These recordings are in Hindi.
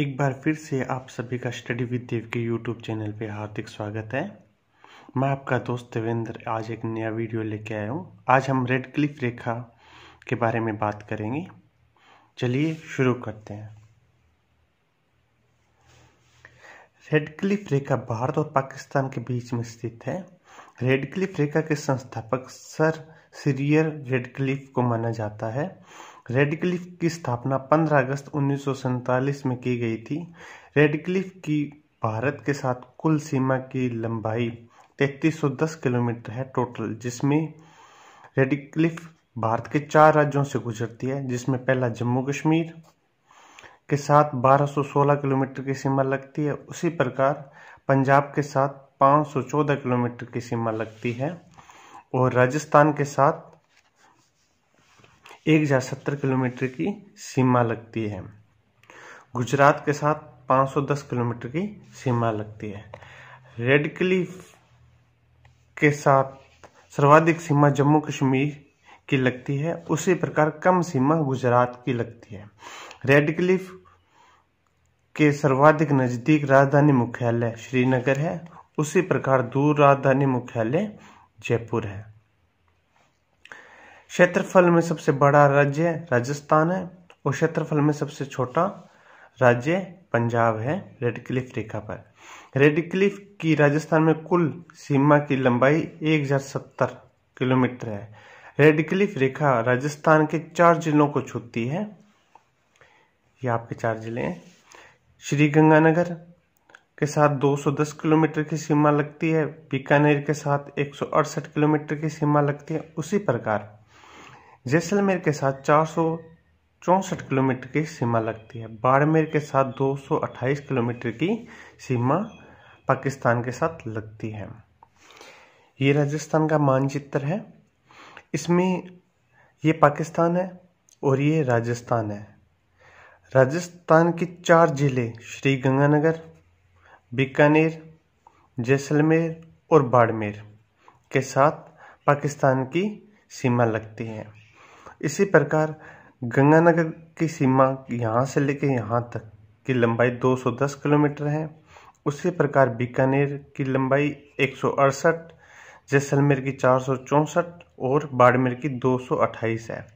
एक बार फिर से आप सभी का स्टडी विद देव के यूट्यूब चैनल पे हार्दिक स्वागत है मैं आपका दोस्त देवेंद्र आज एक नया वीडियो लेके आया हूँ आज हम रेड क्लिफ रेखा के बारे में बात करेंगे चलिए शुरू करते हैं रेड क्लिफ रेखा भारत और पाकिस्तान के बीच में स्थित है रेड क्लिफ रेखा के संस्थापक सर सीरियर रेड क्लिफ को माना जाता है रेडक्लिफ की स्थापना 15 अगस्त उन्नीस में की गई थी रेडक्लिफ की भारत के साथ कुल सीमा की लंबाई 3310 किलोमीटर है टोटल जिसमें रेडक्लिफ भारत के चार राज्यों से गुजरती है जिसमें पहला जम्मू कश्मीर के साथ 1216 किलोमीटर की सीमा लगती है उसी प्रकार पंजाब के साथ 514 किलोमीटर की सीमा लगती है और राजस्थान के साथ एक हजार सत्तर किलोमीटर की सीमा लगती है गुजरात के साथ 510 किलोमीटर की सीमा लगती है रेड क्लिफ के साथ सर्वाधिक सीमा जम्मू कश्मीर की लगती है उसी प्रकार कम सीमा गुजरात की लगती है रेड क्लिफ के सर्वाधिक नज़दीक राजधानी मुख्यालय श्रीनगर है उसी प्रकार दूर राजधानी मुख्यालय जयपुर है क्षेत्रफल में सबसे बड़ा राज्य राजस्थान है और क्षेत्रफल में सबसे छोटा राज्य पंजाब है रेड क्लिफ रेखा पर रेड क्लिफ की राजस्थान में कुल सीमा की लंबाई 1070 किलोमीटर है रेड क्लिफ रेखा राजस्थान के चार जिलों को छूती है ये आपके चार जिले हैं श्री गंगानगर के साथ 210 किलोमीटर की सीमा लगती है बीकानेर के साथ एक किलोमीटर की सीमा लगती है उसी प्रकार जैसलमेर के साथ चार सौ चौंसठ किलोमीटर की सीमा लगती है बाड़मेर के साथ 228 किलोमीटर की सीमा पाकिस्तान के साथ लगती है ये राजस्थान का मानचित्र है इसमें ये पाकिस्तान है और ये राजस्थान है राजस्थान के चार जिले श्री गंगानगर बीकानेर जैसलमेर और बाड़मेर के साथ पाकिस्तान की सीमा लगती है इसी प्रकार गंगानगर की सीमा यहाँ से लेकर यहाँ तक की लंबाई 210 किलोमीटर है उसी प्रकार बीकानेर की लंबाई एक जैसलमेर की चार और बाड़मेर की 228 है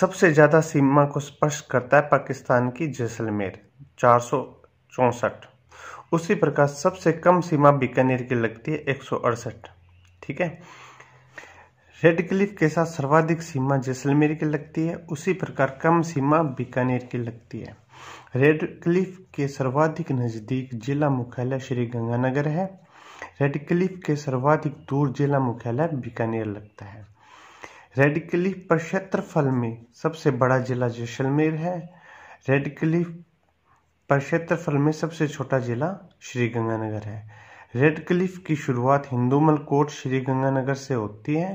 सबसे ज़्यादा सीमा को स्पर्श करता है पाकिस्तान की जैसलमेर चार उसी प्रकार सबसे कम सीमा बीकानेर की लगती है एक ठीक है रेड क्लिफ के साथ सर्वाधिक सीमा जैसलमेर की लगती है उसी प्रकार कम सीमा बीकानेर की लगती है रेड क्लिफ के सर्वाधिक नज़दीक जिला मुख्यालय श्री गंगानगर है रेड क्लिफ के सर्वाधिक दूर जिला मुख्यालय बीकानेर लगता है रेड क्लिफ पर क्षेत्रफल में सबसे बड़ा जिला जैसलमेर है रेड क्लिफ पर क्षेत्रफल में सबसे छोटा जिला श्री गंगानगर है रेड क्लिफ की शुरुआत हिंदूमल कोट श्रीगंगानगर से होती है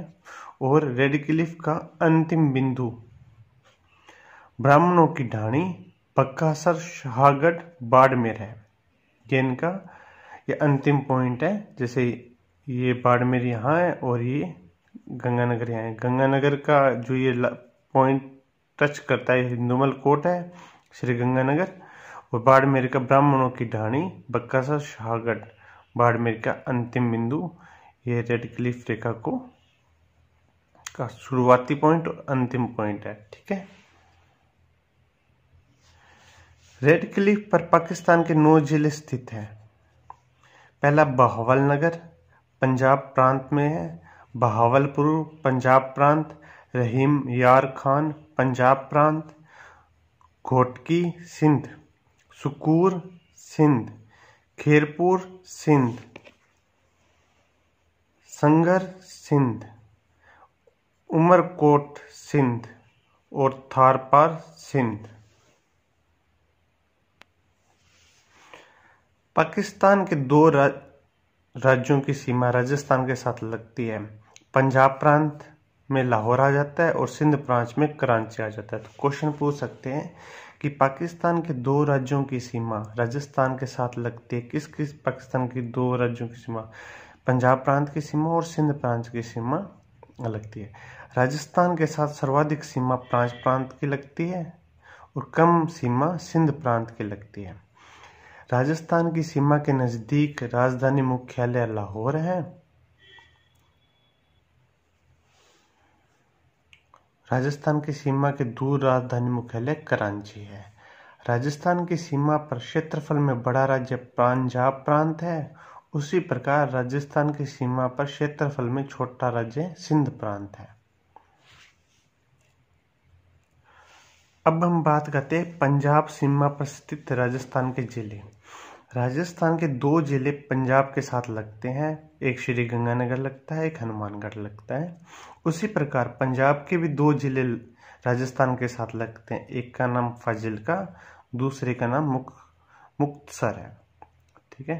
और रेड क्लिफ का अंतिम बिंदु ब्राह्मणों की ढाणी पक्कासर शाहगढ़ बाड़मेर है ये इनका ये अंतिम पॉइंट है जैसे ये बाड़मेर यहाँ है और ये गंगानगर यहाँ है गंगानगर का जो ये पॉइंट टच करता है हिंदूमल कोट है श्री गंगानगर और बाड़मेर का ब्राह्मणों की ढाणी बक्कासर शाहगढ़ बाड़मेर का अंतिम बिंदु ये रेड क्लिफ रेखा को का शुरुआती पॉइंट और अंतिम पॉइंट है ठीक है रेड क्लिफ पर पाकिस्तान के नौ जिले स्थित हैं पहला बहावल नगर पंजाब प्रांत में है बहावलपुर पंजाब प्रांत रहीम यार खान पंजाब प्रांत घोटकी सिंध सुकूर सिंध खेरपुर सिंध संगर सिंध उमरकोट सिंध और थारपार सिंध पाकिस्तान के दो रा, राज्यों की सीमा राजस्थान के साथ लगती है पंजाब प्रांत में लाहौर आ जाता है और सिंध प्रांत में करांची आ जाता है तो क्वेश्चन पूछ सकते हैं कि पाकिस्तान के दो राज्यों की सीमा राजस्थान के साथ लगती है किस किस पाकिस्तान की दो राज्यों की सीमा पंजाब प्रांत की सीमा और सिंध प्रांत की सीमा लगती है राजस्थान के साथ सर्वाधिक सीमा प्रांच प्रांत की लगती है और कम सीमा सिंध प्रांत की लगती है राजस्थान की सीमा के नज़दीक राजधानी मुख्यालय लाहौर है राजस्थान की सीमा के दूर राजधानी मुख्यालय करांची है राजस्थान की सीमा पर क्षेत्रफल में बड़ा राज्य पंजाब प्रांत है उसी प्रकार राजस्थान की सीमा पर क्षेत्रफल में छोटा राज्य सिंध प्रांत है अब हम बात करते हैं पंजाब सीमा पर स्थित राजस्थान के जिले राजस्थान के दो ज़िले पंजाब के साथ लगते हैं एक श्री गंगानगर लगता है एक हनुमानगढ़ लगता है उसी प्रकार पंजाब के भी दो ज़िले राजस्थान के साथ लगते हैं एक का नाम फाजिल का दूसरे का नाम मुख मुक्तसर है ठीक है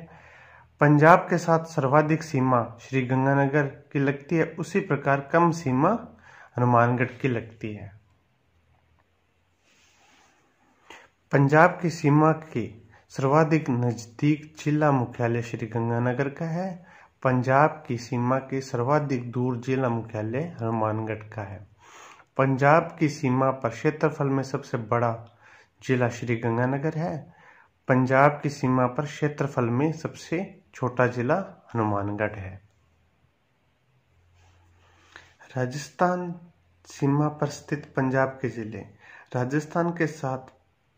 पंजाब के साथ सर्वाधिक सीमा श्री गंगानगर की लगती है उसी प्रकार कम सीमा हनुमानगढ़ की लगती है पंजाब की सीमा की सर्वाधिक नज़दीक जिला मुख्यालय श्रीगंगानगर का है पंजाब की सीमा के सर्वाधिक दूर जिला मुख्यालय हनुमानगढ़ का है पंजाब की सीमा पर क्षेत्रफल में सबसे बड़ा जिला श्रीगंगानगर है पंजाब की सीमा पर क्षेत्रफल में सबसे छोटा जिला हनुमानगढ़ है राजस्थान सीमा पर स्थित पंजाब के जिले राजस्थान के साथ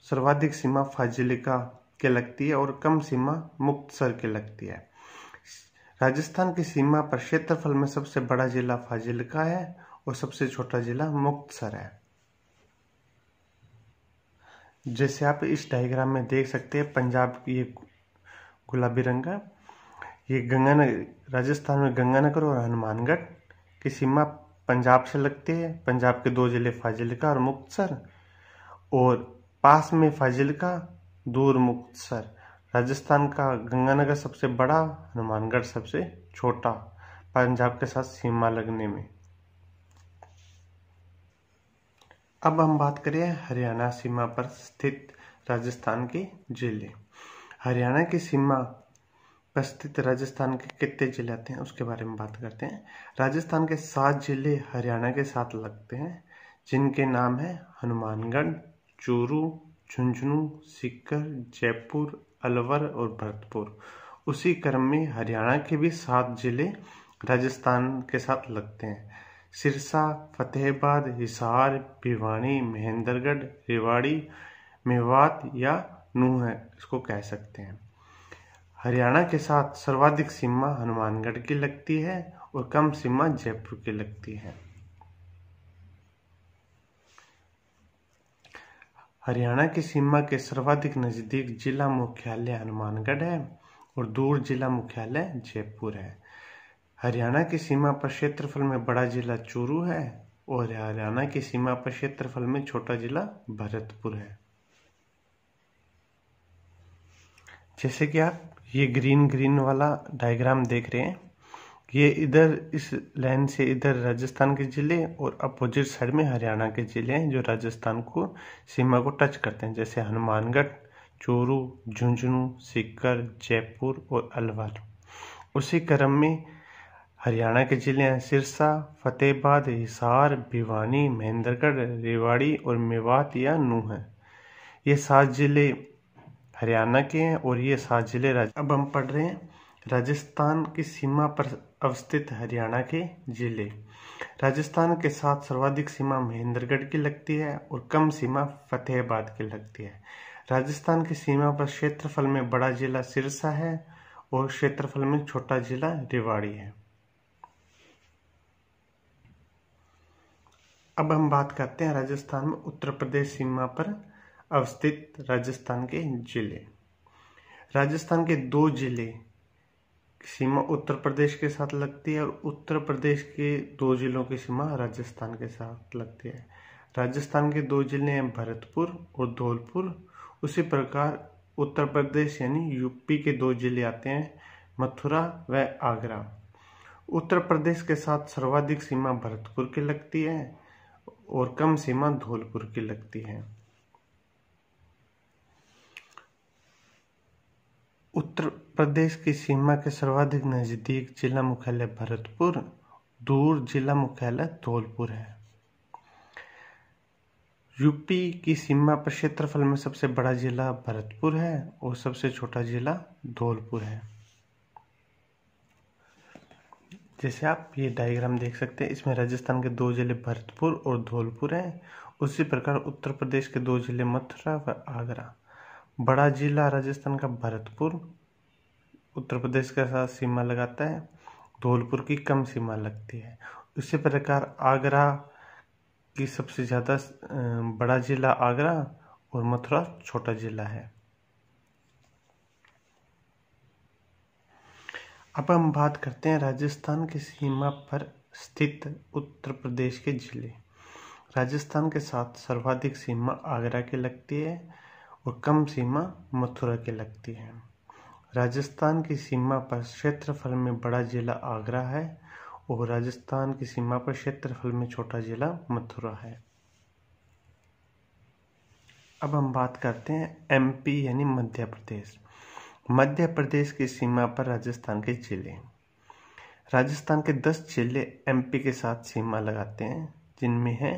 सर्वाधिक सीमा फाजिले का के लगती है और कम सीमा मुक्तसर के लगती है राजस्थान की सीमा पर क्षेत्रफल में सबसे बड़ा जिला फाजिलका है और सबसे छोटा जिला मुक्तसर है जैसे आप इस डायग्राम में देख सकते हैं पंजाब की ये गुलाबी रंग का ये गंगानगर राजस्थान में गंगानगर और हनुमानगढ़ की सीमा पंजाब से लगती है पंजाब के दो जिले फाजिलका और मुक्तसर और पास में फाजिलका दूर मुक्तसर राजस्थान का गंगानगर सबसे बड़ा हनुमानगढ़ सबसे छोटा पंजाब के साथ सीमा लगने में अब हम बात करें हरियाणा सीमा पर स्थित राजस्थान के जिले हरियाणा की सीमा पर स्थित राजस्थान के कितने जिले आते हैं उसके बारे में बात करते हैं राजस्थान के सात जिले हरियाणा के साथ लगते हैं जिनके नाम है हनुमानगढ़ चूरू झुंझुनू सीकर जयपुर अलवर और भरतपुर उसी क्रम में हरियाणा के भी सात जिले राजस्थान के साथ लगते हैं सिरसा फतेहबाद हिसार भिवानी महेंद्रगढ़ रेवाड़ी मेवात या नूह है इसको कह सकते हैं हरियाणा के साथ सर्वाधिक सीमा हनुमानगढ़ की लगती है और कम सीमा जयपुर की लगती है हरियाणा की सीमा के सर्वाधिक नज़दीक जिला मुख्यालय हनुमानगढ़ है और दूर जिला मुख्यालय जयपुर है हरियाणा की सीमा पर क्षेत्रफल में बड़ा जिला चूरू है और हरियाणा की सीमा पर क्षेत्रफल में छोटा जिला भरतपुर है जैसे कि आप ये ग्रीन ग्रीन वाला डायग्राम देख रहे हैं ये इधर इस लाइन से इधर राजस्थान के ज़िले और अपोजिट साइड में हरियाणा के ज़िले हैं जो राजस्थान को सीमा को टच करते हैं जैसे हनुमानगढ़ चूरू झुंझुनू सीकर जयपुर और अलवर उसी क्रम में हरियाणा के ज़िले हैं सिरसा फतेहबाद हिसार भिवानी महेंद्रगढ़ रेवाड़ी और मेवात या नू हैं ये सात ज़िले हरियाणा के हैं और ये सात ज़िले राज अब हम पढ़ रहे हैं राजस्थान की सीमा पर अवस्थित हरियाणा के जिले राजस्थान के साथ सर्वाधिक सीमा महेंद्रगढ़ की लगती है और कम सीमा फतेहाबाद की लगती है राजस्थान की सीमा पर क्षेत्रफल में बड़ा जिला सिरसा है और क्षेत्रफल में छोटा जिला रेवाड़ी है अब हम बात करते हैं राजस्थान में उत्तर प्रदेश सीमा पर अवस्थित राजस्थान के जिले राजस्थान के दो जिले सीमा उत्तर प्रदेश के साथ लगती है और उत्तर प्रदेश के दो जिलों की सीमा राजस्थान के साथ लगती है राजस्थान के दो जिले हैं भरतपुर और धौलपुर उसी प्रकार उत्तर प्रदेश यानी यूपी के दो जिले आते हैं मथुरा व आगरा उत्तर प्रदेश के साथ सर्वाधिक सीमा भरतपुर की लगती है और कम सीमा धौलपुर की लगती है उत्तर प्रदेश की सीमा के सर्वाधिक नज़दीक जिला मुख्यालय भरतपुर दूर जिला मुख्यालय धौलपुर है यूपी की सीमा पर क्षेत्रफल में सबसे बड़ा जिला भरतपुर है और सबसे छोटा जिला धौलपुर है जैसे आप ये डायग्राम देख सकते हैं इसमें राजस्थान के दो जिले भरतपुर और धौलपुर हैं उसी प्रकार उत्तर प्रदेश के दो जिले मथुरा व आगरा बड़ा जिला राजस्थान का भरतपुर उत्तर प्रदेश के साथ सीमा लगाता है धौलपुर की कम सीमा लगती है उसी प्रकार आगरा की सबसे ज़्यादा बड़ा ज़िला आगरा और मथुरा छोटा ज़िला है अब हम बात करते हैं राजस्थान की सीमा पर स्थित उत्तर प्रदेश के ज़िले राजस्थान के साथ सर्वाधिक सीमा आगरा की लगती है और कम सीमा मथुरा की लगती है राजस्थान की सीमा पर क्षेत्रफल में बड़ा ज़िला आगरा है और राजस्थान की सीमा पर क्षेत्रफल में छोटा ज़िला मथुरा है अब हम बात करते हैं एमपी यानी मध्य प्रदेश मध्य प्रदेश की सीमा पर राजस्थान के ज़िले राजस्थान के दस ज़िले एमपी के साथ सीमा लगाते हैं जिनमें हैं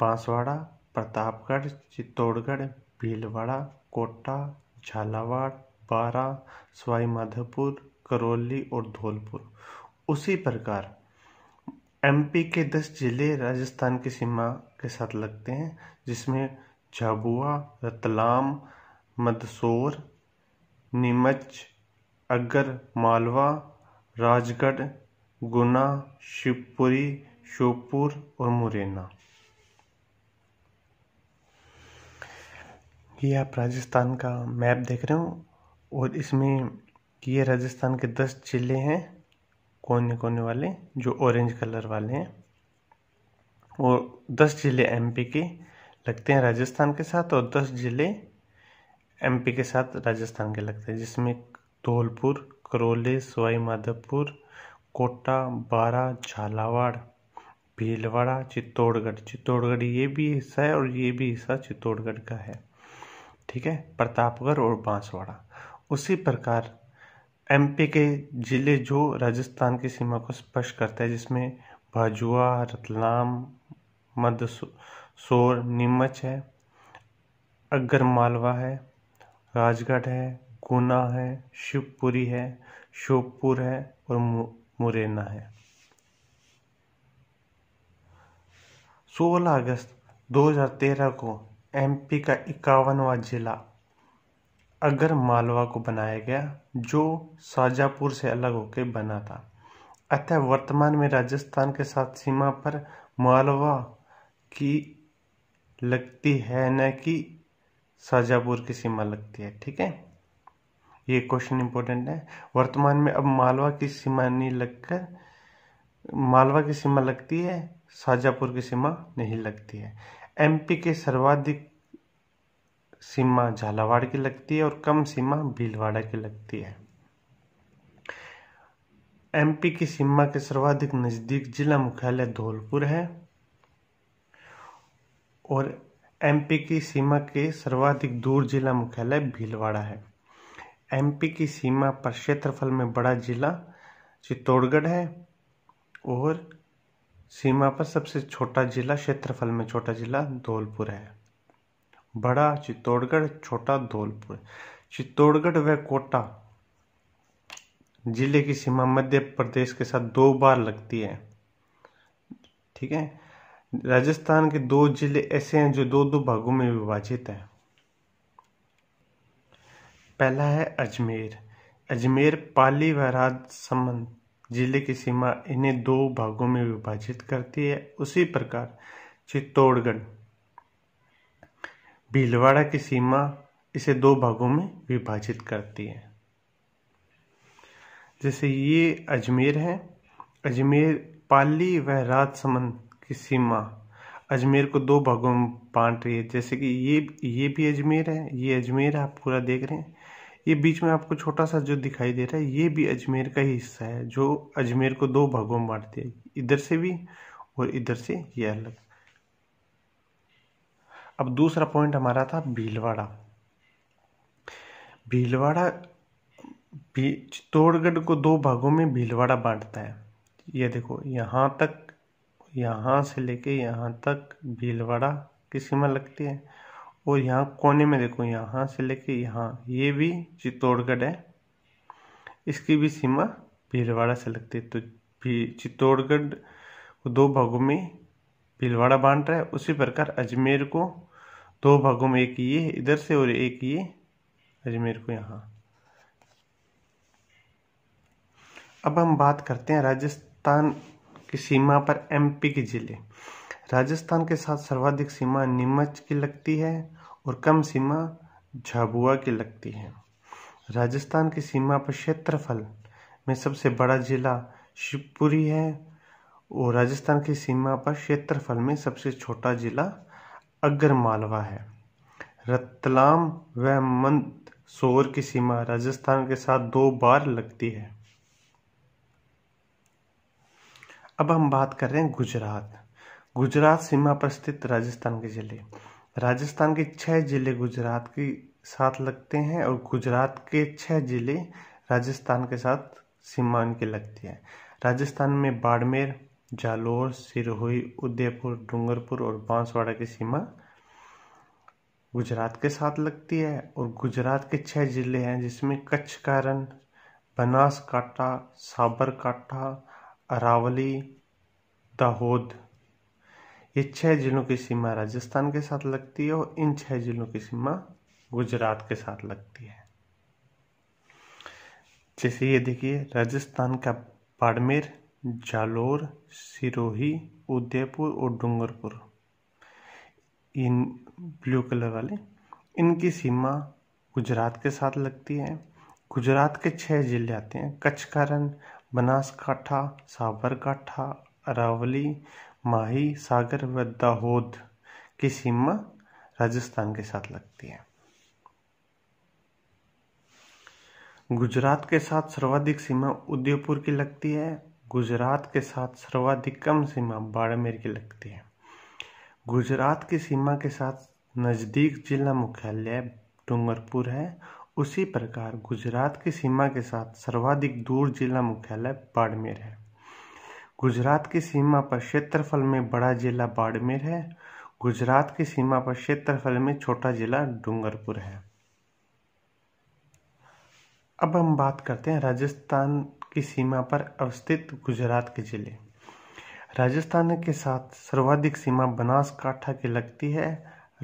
बांसवाड़ा प्रतापगढ़ चित्तौड़गढ़ भीलवाड़ा कोटा झालावाड़ सवाई सवाईमाधोपुर करौली और धौलपुर उसी प्रकार एमपी के दस ज़िले राजस्थान की सीमा के साथ लगते हैं जिसमें झाबुआ रतलाम मदसोर नीमच अगर मालवा राजगढ़ गुना शिवपुरी शोपुर और मुरैना ये आप राजस्थान का मैप देख रहे हो और इसमें ये राजस्थान के दस ज़िले हैं कोने कोने वाले जो ऑरेंज कलर वाले हैं और दस ज़िले एमपी के लगते हैं राजस्थान के साथ और दस ज़िले एमपी के साथ राजस्थान के लगते हैं जिसमें धौलपुर करौली सवाई माधोपुर कोटा बारा झालावाड़ भीलवाड़ा चित्तौड़गढ़ चित्तौड़गढ़ ये भी हिस्सा है और ये भी हिस्सा चित्तौड़गढ़ का है ठीक है प्रतापगढ़ और बांसवाड़ा उसी प्रकार एमपी के ज़िले जो राजस्थान की सीमा को स्पर्श करते हैं जिसमें भाजुआ रतलाम मदसोर नीमच है अगर मालवा है राजगढ़ है गुना है शिवपुरी है शोपुर है और मुरैना है 16 अगस्त 2013 को एमपी का इक्यावनवा जिला अगर मालवा को बनाया गया जो शाजापुर से अलग होकर बना था अतः वर्तमान में राजस्थान के साथ सीमा पर मालवा की लगती है न कि शाजापुर की सीमा लगती है ठीक है ये क्वेश्चन इंपॉर्टेंट है वर्तमान में अब मालवा की सीमा नहीं लगकर मालवा की सीमा लगती है शाजापुर की सीमा नहीं लगती है एमपी के सर्वाधिक सीमा झालावाड़ की लगती है और कम सीमा भीलवाड़ा की लगती है एमपी की सीमा के सर्वाधिक नज़दीक जिला मुख्यालय धौलपुर है और एमपी की सीमा के सर्वाधिक दूर जिला मुख्यालय भीलवाड़ा है एमपी की सीमा पर क्षेत्रफल में बड़ा जिला चित्तौड़गढ़ है और सीमा पर सबसे छोटा जिला क्षेत्रफल में छोटा जिला धौलपुर है बड़ा चित्तौड़गढ़ छोटा धौलपुर चित्तौड़गढ़ व कोटा जिले की सीमा मध्य प्रदेश के साथ दो बार लगती है ठीक है राजस्थान के दो जिले ऐसे हैं जो दो दो भागों में विभाजित हैं पहला है अजमेर अजमेर पाली व राजसमंद जिले की सीमा इन्हें दो भागों में विभाजित करती है उसी प्रकार चित्तौड़गढ़ भीलवाड़ा की सीमा इसे दो भागों में विभाजित करती है जैसे ये अजमेर है अजमेर पाली व राजसमंद की सीमा अजमेर को दो भागों में बांट रही है जैसे कि ये ये भी अजमेर है ये अजमेर है आप पूरा देख रहे हैं ये बीच में आपको छोटा सा जो दिखाई दे रहा है ये भी अजमेर का ही हिस्सा है जो अजमेर को दो भागों में बांटती है इधर से भी और इधर से ये अलग अब दूसरा पॉइंट हमारा था भीलवाड़ा भीलवाड़ा भी चित्तौड़गढ़ को दो भागों में भीलवाड़ा बांटता है ये देखो यहाँ तक यहाँ से लेके यहाँ तक भीलवाड़ा की सीमा लगती है और यहाँ कोने में देखो यहाँ से लेके यहाँ ये भी चित्तौड़गढ़ है इसकी भी सीमा भीलवाड़ा से लगती है तो भी चित्तौड़गढ़ को दो भागों में भीलवाड़ा बांट रहा है उसी प्रकार अजमेर को दो भागों में एक ये इधर से और एक ये अजमेर को यहाँ अब हम बात करते हैं राजस्थान की सीमा पर एमपी के जिले राजस्थान के साथ सर्वाधिक सीमा नीमच की लगती है और कम सीमा झाबुआ की लगती है राजस्थान की सीमा पर क्षेत्रफल में सबसे बड़ा जिला शिवपुरी है और राजस्थान की सीमा पर क्षेत्रफल में सबसे छोटा जिला मालवा है रतलाम व सोर की सीमा राजस्थान के साथ दो बार लगती है अब हम बात कर रहे हैं गुजरात गुजरात सीमा पर स्थित राजस्थान के जिले राजस्थान के छह जिले गुजरात के साथ लगते हैं और गुजरात के छह जिले राजस्थान के साथ सीमा के लगती है राजस्थान में बाड़मेर जालोर सिरोही उदयपुर डूंगरपुर और बांसवाड़ा की सीमा गुजरात के साथ लगती है और गुजरात के छह जिले हैं जिसमें कच्छ कारण बनासकाठा साबरकाठा अरावली दाहोद ये छह जिलों की सीमा राजस्थान के साथ लगती है और इन छह जिलों की सीमा गुजरात के साथ लगती है जैसे ये देखिए राजस्थान का बाड़मेर जालोर सिरोही उदयपुर और डूंगरपुर इन ब्लू कलर वाले इनकी सीमा गुजरात के साथ लगती है गुजरात के छह जिले आते हैं कच्छ बनासकाठा साबरकाठा अरावली माही सागर व दाहोद की सीमा राजस्थान के साथ लगती है गुजरात के साथ सर्वाधिक सीमा उदयपुर की लगती है गुजरात के साथ सर्वाधिक कम सीमा बाड़मेर की लगती है गुजरात की सीमा के साथ नज़दीक जिला मुख्यालय डूंगरपुर है उसी प्रकार गुजरात की सीमा के साथ सर्वाधिक दूर जिला मुख्यालय बाड़मेर है गुजरात की सीमा पर क्षेत्रफल में बड़ा जिला बाड़मेर है गुजरात की सीमा पर क्षेत्रफल में छोटा जिला डूंगरपुर है अब हम बात करते हैं राजस्थान की सीमा पर अवस्थित गुजरात के जिले राजस्थान के साथ सर्वाधिक सीमा बनासकाठा की लगती है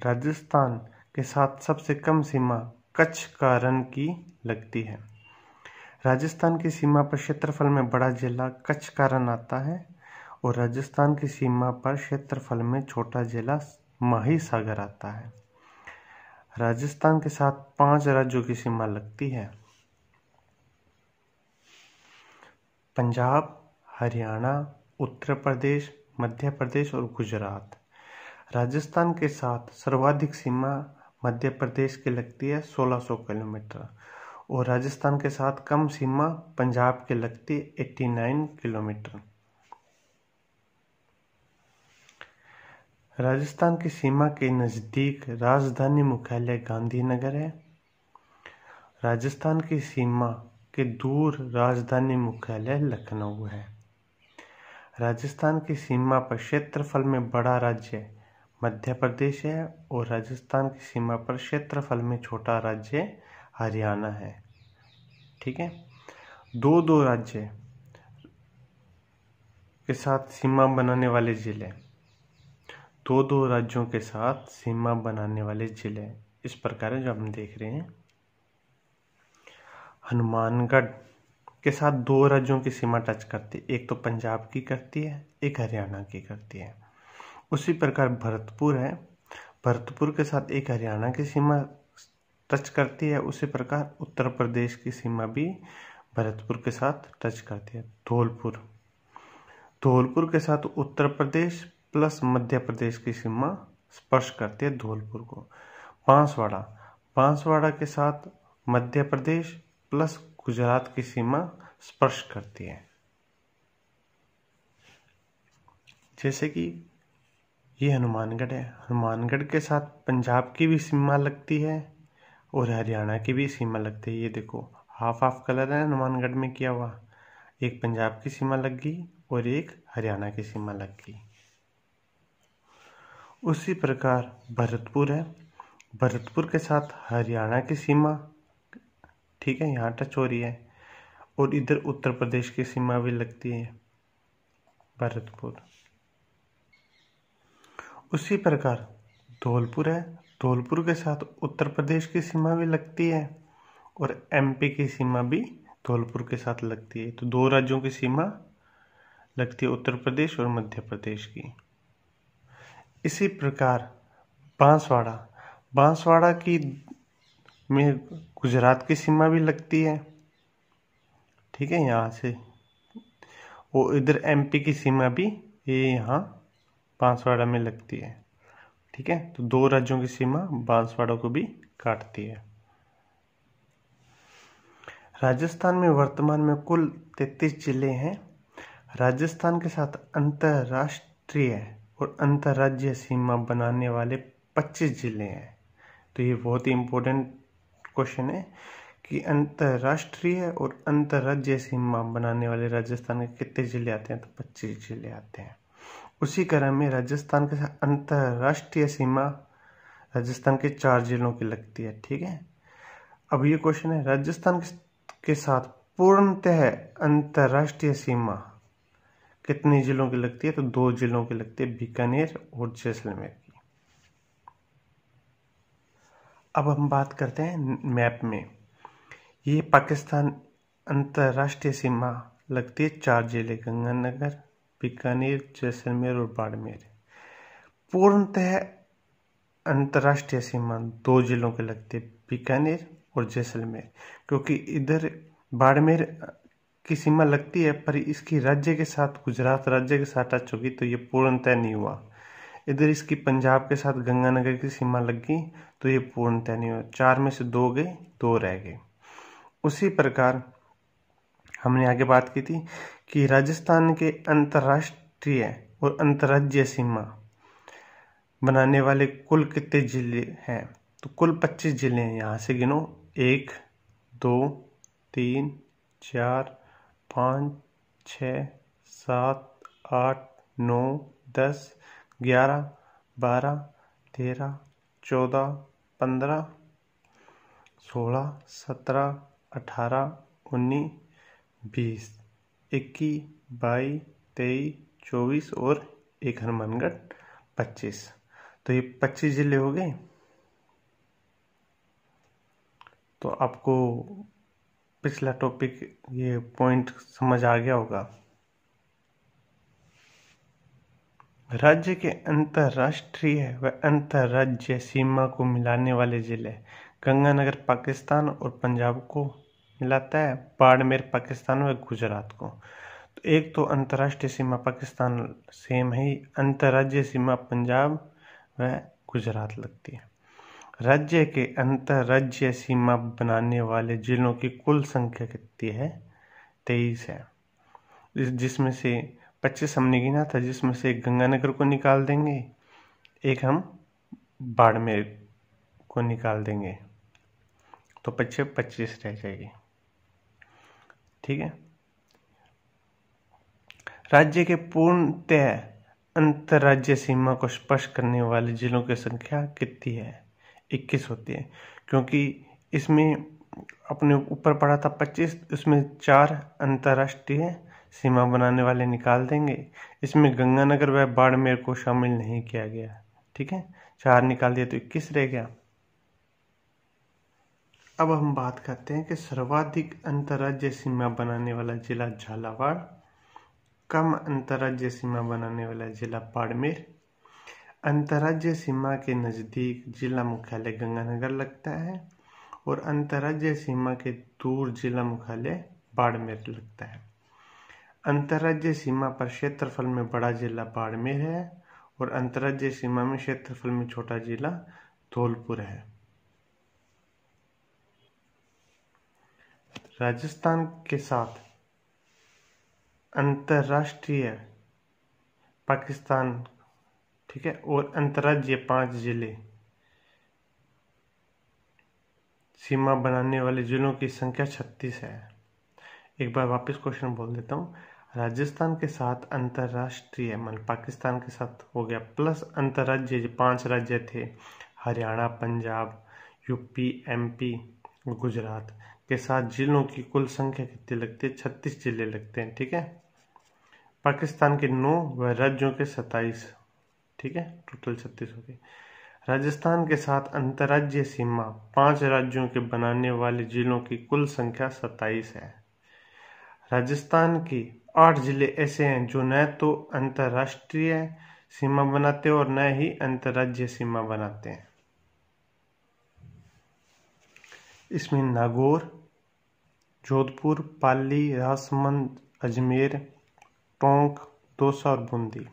राजस्थान के साथ सबसे कम सीमा कच्छ कारण की लगती है राजस्थान की सीमा पर क्षेत्रफल में बड़ा जिला कच्छ कारण आता है और राजस्थान की सीमा पर क्षेत्रफल में छोटा जिला माही सागर आता है राजस्थान के साथ पांच राज्यों की सीमा लगती है पंजाब हरियाणा उत्तर प्रदेश मध्य प्रदेश और गुजरात राजस्थान के साथ सर्वाधिक सीमा मध्य प्रदेश की लगती है 1600 किलोमीटर और राजस्थान के साथ कम सीमा पंजाब की लगती है 89 किलोमीटर राजस्थान की सीमा के नज़दीक राजधानी मुख्यालय गांधीनगर है राजस्थान की सीमा के दूर राजधानी मुख्यालय लखनऊ है राजस्थान की सीमा पर क्षेत्रफल में बड़ा राज्य मध्य प्रदेश है और राजस्थान की सीमा पर क्षेत्रफल में छोटा राज्य हरियाणा है ठीक है दो दो राज्य के साथ सीमा बनाने वाले जिले दो दो राज्यों के साथ सीमा बनाने वाले जिले इस प्रकार जो हम देख रहे हैं हनुमानगढ़ के साथ दो राज्यों की सीमा टच करती है एक तो पंजाब की करती है एक हरियाणा की करती है उसी प्रकार भरतपुर है भरतपुर के साथ एक हरियाणा की सीमा टच करती है उसी प्रकार उत्तर प्रदेश की सीमा भी भरतपुर के साथ टच करती है धौलपुर धौलपुर के साथ उत्तर प्रदेश प्लस मध्य प्रदेश की सीमा स्पर्श करती है धौलपुर को बांसवाड़ा बांसवाड़ा के साथ मध्य प्रदेश प्लस गुजरात की सीमा स्पर्श करती है जैसे कि ये हनुमानगढ़ है हनुमानगढ़ के साथ पंजाब की भी सीमा लगती है और हरियाणा की भी सीमा लगती है ये देखो हाफ हाफ कलर है हनुमानगढ़ में किया हुआ एक पंजाब की सीमा लग गई और एक हरियाणा की सीमा लग गई उसी प्रकार भरतपुर है भरतपुर के साथ हरियाणा की सीमा ठीक है यहाँ टच हो रही है और इधर उत्तर प्रदेश की सीमा भी लगती है भरतपुर उसी प्रकार धौलपुर है धौलपुर के साथ उत्तर प्रदेश की सीमा भी लगती है और एमपी की सीमा भी धौलपुर के साथ लगती है तो दो राज्यों की सीमा लगती है उत्तर प्रदेश और मध्य प्रदेश की इसी प्रकार बांसवाड़ा बांसवाड़ा की में गुजरात की सीमा भी लगती है ठीक है यहाँ से वो इधर एमपी की सीमा भी ये यहाँ बांसवाड़ा में लगती है ठीक है तो दो राज्यों की सीमा बांसवाड़ा को भी काटती है राजस्थान में वर्तमान में कुल तैतीस जिले हैं राजस्थान के साथ अंतर्राष्ट्रीय और अंतर्राज्य सीमा बनाने वाले 25 जिले हैं तो ये बहुत ही इम्पोर्टेंट क्वेश्चन है कि अंतर्राष्ट्रीय और अंतर्राज्य सीमा बनाने वाले राजस्थान के कितने जिले आते हैं तो पच्चीस जिले आते हैं उसी क्रम में राजस्थान के साथ अंतर्राष्ट्रीय सीमा राजस्थान के चार जिलों की लगती है ठीक है अब ये क्वेश्चन है राजस्थान के साथ पूर्णतः अंतर्राष्ट्रीय सीमा कितने जिलों की लगती है तो दो जिलों की लगती है बीकानेर और जैसलमेर अब हम बात करते हैं मैप में ये पाकिस्तान अंतर्राष्ट्रीय सीमा लगती है चार जिले गंगानगर बीकानेर जैसलमेर और बाड़मेर पूर्णतः अंतर्राष्ट्रीय सीमा दो जिलों के लगते बीकानेर और जैसलमेर क्योंकि इधर बाड़मेर की सीमा लगती है पर इसकी राज्य के साथ गुजरात राज्य के साथ टच होगी तो ये पूर्णतः नहीं हुआ इधर इसकी पंजाब के साथ गंगानगर की सीमा लग गई तो ये पूर्णतः नहीं हुआ चार में से दो गए दो रह गए उसी प्रकार हमने आगे बात की थी कि राजस्थान के अंतर्राष्ट्रीय और अंतर्राज्य सीमा बनाने वाले कुल कितने जिले हैं तो कुल 25 जिले हैं यहाँ से गिनो एक दो तीन चार पाँच छ सात आठ नौ दस ग्यारह बारह तेरह चौदह पंद्रह सोलह सत्रह अठारह उन्नीस बीस इक्कीस बाईस तेईस चौबीस और एक हनुमानगढ़ पच्चीस तो ये पच्चीस ज़िले हो गए तो आपको पिछला टॉपिक ये पॉइंट समझ आ गया होगा राज्य के अंतर्राष्ट्रीय व अंतर्राज्य सीमा को मिलाने वाले जिले गंगानगर पाकिस्तान और पंजाब को मिलाता है बाड़मेर पाकिस्तान व गुजरात को तो एक तो अंतर्राष्ट्रीय सीमा पाकिस्तान सेम है अंतर्राज्य सीमा पंजाब व गुजरात लगती है राज्य के अंतर्राज्य सीमा बनाने वाले जिलों की कुल संख्या कितनी है तेईस है जिसमें से पच्चीस हमने गिना था जिसमें से एक गंगानगर को निकाल देंगे एक हम बाड़मेर को निकाल देंगे तो पच्चीस पच्चीस रह जाएगी ठीक है राज्य के पूर्णतः अंतर्राज्य सीमा को स्पर्श करने वाले जिलों की संख्या कितनी है इक्कीस होती है क्योंकि इसमें अपने ऊपर पड़ा था पच्चीस इसमें चार अंतर्राष्ट्रीय सीमा बनाने वाले निकाल देंगे इसमें गंगानगर व बाड़मेर को शामिल नहीं किया गया ठीक है चार निकाल दिया तो इक्कीस रह गया अब हम बात करते हैं कि सर्वाधिक अंतर्राज्य सीमा बनाने वाला जिला झालावाड़ कम अंतर्राज्य सीमा बनाने वाला जिला बाड़मेर अंतर्राज्य सीमा के नज़दीक जिला मुख्यालय गंगानगर लगता है और अंतर्राज्य सीमा के दूर जिला मुख्यालय बाड़मेर लगता है अंतर्राज्यीय सीमा पर क्षेत्रफल में बड़ा जिला बाड़मेर है और अंतर्राज्यीय सीमा में क्षेत्रफल में छोटा जिला धौलपुर है राजस्थान के साथ अंतर्राष्ट्रीय पाकिस्तान ठीक है और अंतर्राज्यीय पांच जिले सीमा बनाने वाले जिलों की संख्या छत्तीस है एक बार वापस क्वेश्चन बोल देता हूँ राजस्थान के साथ अंतर्राष्ट्रीय मतलब पाकिस्तान के साथ हो गया प्लस अंतर्राज्य जो पांच राज्य थे हरियाणा पंजाब यूपी एमपी और गुजरात के साथ जिलों की कुल संख्या कितनी लगती है छत्तीस जिले लगते हैं ठीक है पाकिस्तान के नौ व राज्यों के सताइस ठीक है टोटल छत्तीस हो गए राजस्थान के साथ अंतर्राज्य सीमा पांच राज्यों के बनाने वाले जिलों की कुल संख्या सताइस है राजस्थान की आठ जिले ऐसे हैं जो न तो अंतर्राष्ट्रीय सीमा बनाते हैं और न ही अंतर्राज्य सीमा बनाते हैं इसमें नागौर जोधपुर पाली राजसमंद अजमेर टोंक दौसा और बूंदी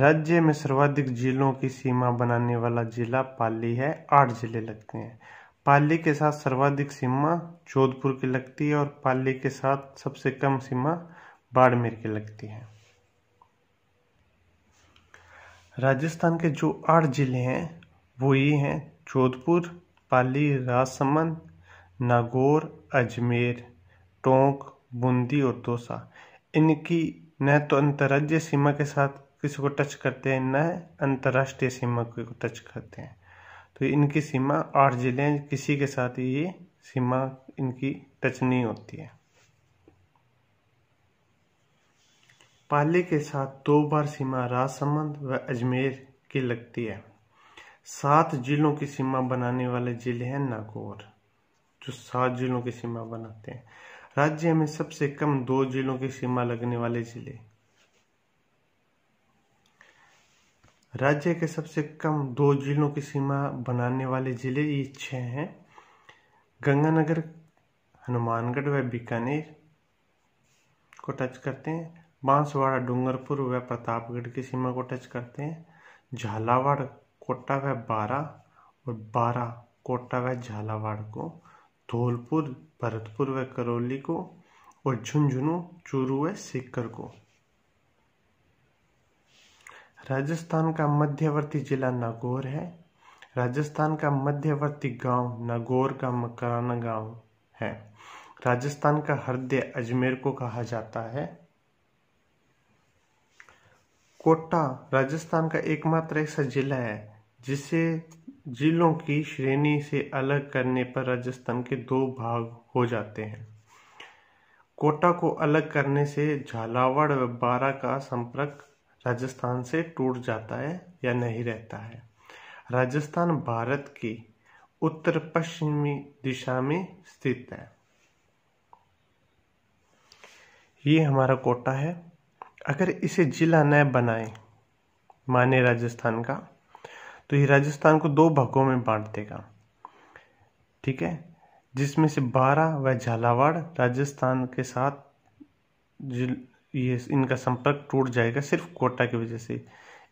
राज्य में सर्वाधिक जिलों की सीमा बनाने वाला जिला पाली है आठ जिले लगते हैं पाली के साथ सर्वाधिक सीमा जोधपुर की लगती है और पाली के साथ सबसे कम सीमा बाड़मेर की लगती है राजस्थान के जो आठ जिले हैं वो ये हैं जोधपुर पाली राजसमंद नागौर अजमेर टोंक बूंदी और दौसा इनकी न तो अंतर्राज्यीय सीमा के साथ किसी को टच करते हैं न अंतर्राष्ट्रीय सीमा को टच करते हैं तो इनकी सीमा आठ जिले हैं किसी के साथ ये सीमा इनकी टच नहीं होती है पाली के साथ दो बार सीमा राजसमंद व अजमेर की लगती है सात जिलों की सीमा बनाने वाले जिले हैं नागौर जो सात जिलों की सीमा बनाते हैं राज्य में सबसे कम दो जिलों की सीमा लगने वाले जिले राज्य के सबसे कम दो जिलों की सीमा बनाने वाले जिले ये छः हैं गंगानगर हनुमानगढ़ व बीकानेर को टच करते हैं बांसवाड़ा डूंगरपुर व प्रतापगढ़ की सीमा को टच करते हैं झालावाड़ कोटा व बारा और बारा कोटा व झालावाड़ को धौलपुर भरतपुर व करौली को और झुंझुनू चूरू व सीकर को राजस्थान का मध्यवर्ती जिला नागौर है राजस्थान का मध्यवर्ती गांव नागौर का मकराना गांव है राजस्थान का हृदय अजमेर को कहा जाता है कोटा राजस्थान का एकमात्र ऐसा जिला है जिसे जिलों की श्रेणी से अलग करने पर राजस्थान के दो भाग हो जाते हैं कोटा को अलग करने से झालावाड़ व बारा का संपर्क राजस्थान से टूट जाता है या नहीं रहता है राजस्थान भारत की उत्तर पश्चिमी दिशा में स्थित है ये हमारा कोटा है अगर इसे जिला न बनाए माने राजस्थान का तो ये राजस्थान को दो भागों में बांट देगा ठीक है जिसमें से बारह व झालावाड़ राजस्थान के साथ ये इनका संपर्क टूट जाएगा सिर्फ कोटा की वजह से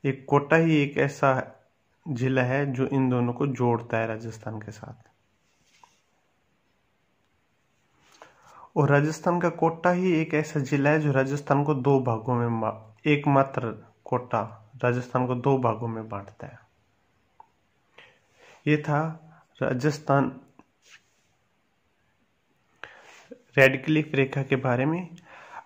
एक कोटा ही एक ऐसा जिला है जो इन दोनों को जोड़ता है राजस्थान के साथ और राजस्थान का कोटा ही एक ऐसा जिला है जो राजस्थान को दो भागों में एकमात्र कोटा राजस्थान को दो भागों में बांटता है ये था राजस्थान रेडक्लिफ रेखा के बारे में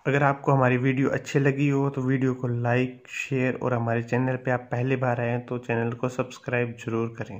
अगर आपको हमारी वीडियो अच्छी लगी हो तो वीडियो को लाइक शेयर और हमारे चैनल पे आप पहली बार आए हैं तो चैनल को सब्सक्राइब ज़रूर करें